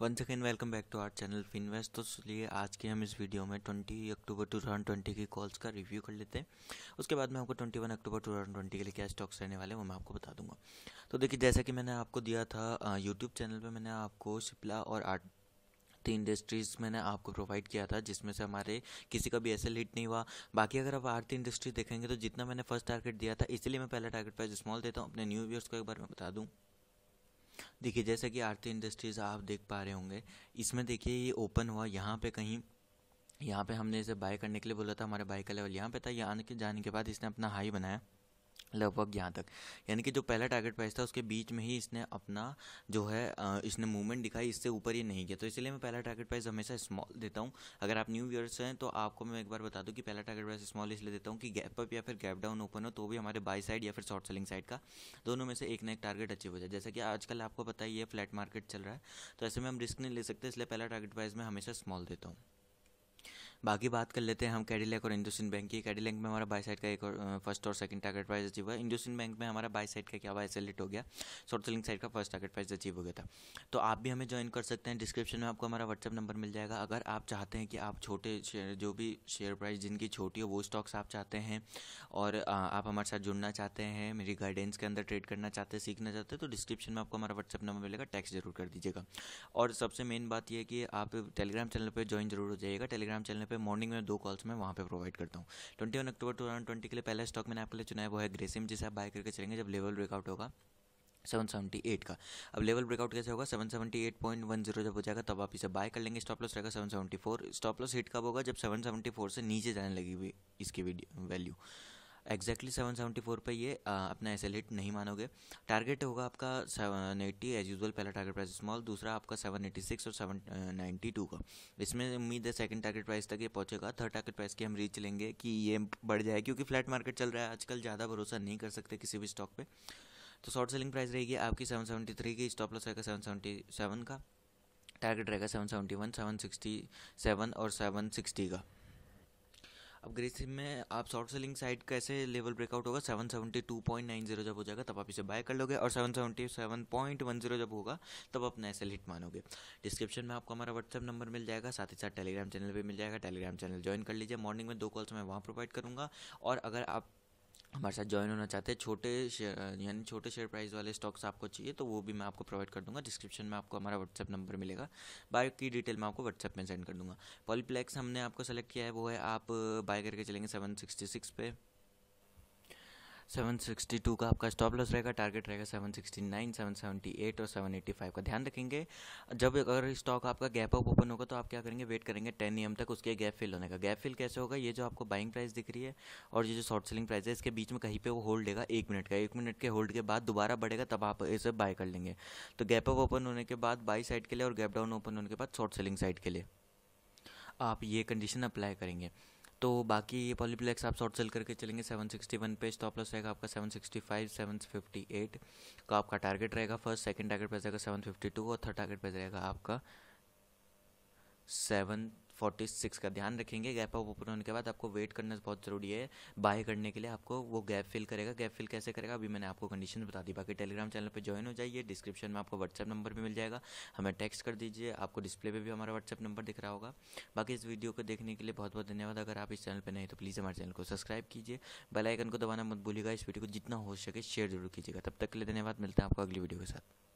one second welcome back to our channel Finvest तो चलिए आज के हम इस वीडियो में 20 अक्टूबर 2020 की कॉल्स का रिव्यू कर लेते हैं उसके बाद मैं आपको 21 अक्टूबर 2020 के लिए क्या स्टॉक्स रहने वाले हैं वो मैं आपको बता दूंगा तो देखिए जैसा कि मैंने आपको दिया था यूट्यूब चैनल पर मैंने आपको शिपला और आर्ट तीन इंडस्ट्रीज़ मैंने आपको प्रोवाइड किया था जिसमें से हमारे किसी का भी ऐसे हिट नहीं हुआ बाकी अगर आप आरती इंडस्ट्री देखेंगे तो जितना मैंने फर्स्ट टारगेट दिया था इसलिए मैं पहला टारगेट पर स्मॉल देता हूँ अपने न्यू व्यूअर्स को एक बार मैं बता दूँ देखिए जैसा कि आरती इंडस्ट्रीज़ आप देख पा रहे होंगे इसमें देखिए ये ओपन हुआ यहाँ पे कहीं यहाँ पे हमने इसे बाय करने के लिए बोला था हमारे बाइक का लेवल यहाँ पे था यहाँ के जाने के बाद इसने अपना हाई बनाया लगभग यहाँ तक यानी कि जो पहला टारगेट प्राइस था उसके बीच में ही इसने अपना जो है इसने मूवमेंट दिखाई इससे ऊपर ये नहीं किया तो इसलिए मैं पहला टारगेट प्राइस हमेशा स्मॉल देता हूँ अगर आप न्यू व्यूअर्स हैं तो आपको मैं एक बार बता दूँ कि पहला टारगेट प्राइस स्मॉल इसलिए देता हूँ कि गैप अप या फिर गैप डाउन ओपन हो तो भी हमारे बाई साइड या फिर शॉर्ट सेलिंग साइड का दोनों में से एक ना एक टारगेट अचीव हो जाए जैसा कि आजकल आपको पता ही है फ्लैट मार्केट चल रहा है तो ऐसे में हम रिस्क नहीं ले सकते इसलिए पहला टारगेट प्राइस मैं हमेशा स्मॉल देता हूँ बाकी बात कर लेते हैं हम कैडिलैक और इंडोसिन बैंक की कैडिलैक में हमारा बाई साइड का एक और फर्स्ट और सेकंड टारगेट प्राइस अचीव हुआ इंडोसिन बैंक में हमारा बाई साइड का क्या हुआ सेलेक्ट हो गया शॉर्ट सेलिंग साइड का फर्स्ट टारगेट प्राइस अचीव हो गया था तो आप भी हमें ज्वाइन कर सकते हैं डिस्क्रिप्शन में आपको हमारा व्हाट्सअप नंबर मिल जाएगा अगर आप चाहते हैं कि आप छोटे शेयर जो भी शेयर प्राइस जिनकी छोटी हो वो स्टॉक्स आप चाहते हैं और आप हमारे साथ जुड़ना चाहते हैं मेरी गाइडेंस के अंदर ट्रेड करना चाहते हैं सीखना चाहते हैं तो डिस्क्रिप्शन में आपको हमारा व्हाट्सअप नंबर मिलेगा टैक्स जरूर कर दीजिएगा और सबसे मेन बात यह कि आप टेलीग्राम चैनल पर ज्वाइन जरूर हो जाइएगा टेलीग्राम चैनल पर पे मॉर्निंग में दो कॉल्स में वहाँ पे प्रोवाइड करता हूँ twenty one October two thousand twenty के लिए पहला स्टॉक मैंने आपके लिए चुना है वो है ग्रेसिम जिसे आप बाय करके चलेंगे जब लेवल ब्रेकआउट होगा सेवन सेवेंटी एट का अब लेवल ब्रेकआउट कैसे होगा seven seventy eight point one zero जब हो जाएगा तब आप इसे बाय कर लेंगे स्टॉप लॉस रहेगा seven seventy four stop loss hit कब होगा जब सेवन सेवेंटी फोर से नीचे जाने लगी हुई इसकी value exactly seven seventy four पर ये अपना एस एल हिट नहीं मानोगे टारगेट होगा आपका सेवन एट्टी एज यूजल पहला टारगेट प्राइस स्मॉल दूसरा आपका सेवन एट्टी सिक्स और सेवन नाइन्टी टू का इसमें उम्मीद है सेकंड टारगेट प्राइस तक ये पहुंचेगा थर्ड टारगेट प्राइस की हम रीच लेंगे कि ये बढ़ जाए क्योंकि फ्लैट मार्केट चल रहा है आजकल ज़्यादा भरोसा नहीं कर सकते किसी भी स्टॉक पर तो शॉर्ट सेलिंग प्राइस रहेगी आपकी सेवन सेवेंटी थ्री की स्टॉप लॉस रहेगा सेवन सेवेंटी सेवन का टारगेट रहेगा seven seventy one seven sixty seven और सेवन सिक्सटी का अब ग्रेसिम में आप शॉर्ट सेलिंग साइट कैसे लेवल ब्रेकआउट होगा 772.90 जब हो जाएगा तब आप इसे बाय कर लोगे और 777.10 जब होगा तब आप नए सेल हिट मानोगे डिस्क्रिप्शन में आपको हमारा व्हाट्सअप नंबर मिल जाएगा साथ ही साथ टेलीग्राम चैनल भी मिल जाएगा टेलीग्राम चैनल ज्वाइन कर लीजिए मॉर्निंग में दो कॉल्स मैं वहाँ प्रोवाइड करूँगा और अगर आप हमारे साथ ज्वाइन होना चाहते हैं छोटे यानी छोटे शेयर प्राइस वाले स्टॉक्स आपको चाहिए तो वो भी मैं आपको प्रोवाइड कर दूंगा डिस्क्रिप्शन में आपको हमारा व्हाट्सअप नंबर मिलेगा बाकी डिटेल मैं आपको व्हाट्सअप में सेंड कर दूंगा पॉलीप्लेक्स हमने आपको सेलेक्ट किया है वो है आप बाय करके चलेंगे सेवन सिक्सटी सिक्स पे 762 का आपका स्टॉप लॉस रहेगा टारगेट रहेगा 769, 778 और 785 का ध्यान रखेंगे जब अगर स्टॉक आपका गैप अप ओपन होगा तो आप क्या करेंगे वेट करेंगे 10 ई तक उसके गैप फिल होने का गैप फिल कैसे होगा ये जो आपको बाइंग प्राइस दिख रही है और ये जो शॉर्ट सेलिंग प्राइस है इसके बीच में कहीं पर वो होल्ड देगा एक मिनट का एक मिनट के होल्ड के बाद दोबारा बढ़ेगा तब आप इसे बाय कर लेंगे तो गैप अप ओपन होने के बाद बाई साइड के लिए और गैप डाउन ओपन होने के बाद शॉर्ट सेलिंग साइड के लिए आप ये कंडीशन अप्लाई करेंगे तो बाकी ये पॉलीप्लेक्स आप शॉर्ट सेल करके चलेंगे सेवन सिक्सटी वन पे स्टॉप लॉस रहेगा आपका seven seven sixty five fifty eight का तो आपका टारगेट रहेगा फर्स्ट सेकंड टारगेट पे रहेगा टू और थर्ड टारगेट पे रहेगा आपका सेवन फोर्टी सिक्स का ध्यान रखेंगे गैप ऑफ ओपन होने के बाद आपको वेट करना बहुत ज़रूरी है बाय करने के लिए आपको वो गैप फिल करेगा गैप फिल कैसे करेगा अभी मैंने आपको कंडीशन बता दी बाकी टेलीग्राम चैनल पर ज्वाइन हो जाइए डिस्क्रिप्शन में आपको व्हाट्सअप नंबर भी मिल जाएगा हमें टेक्स्ट कर दीजिए आपको डिस्प्ले पर भी हमारा व्हाट्सअप नंबर दिख रहा होगा बाकी इस वीडियो को देखने के लिए बहुत बहुत धन्यवाद अगर आप इस चैनल पर नहीं तो प्लीज़ हमारे चैनल को सब्सक्राइब कीजिए बेलाइकन को दबाना मत भूलिएगा इस वीडियो को जितना हो सके शेयर जरूर कीजिएगा तब तक के लिए धन्यवाद मिलते हैं आपको अगली वीडियो के साथ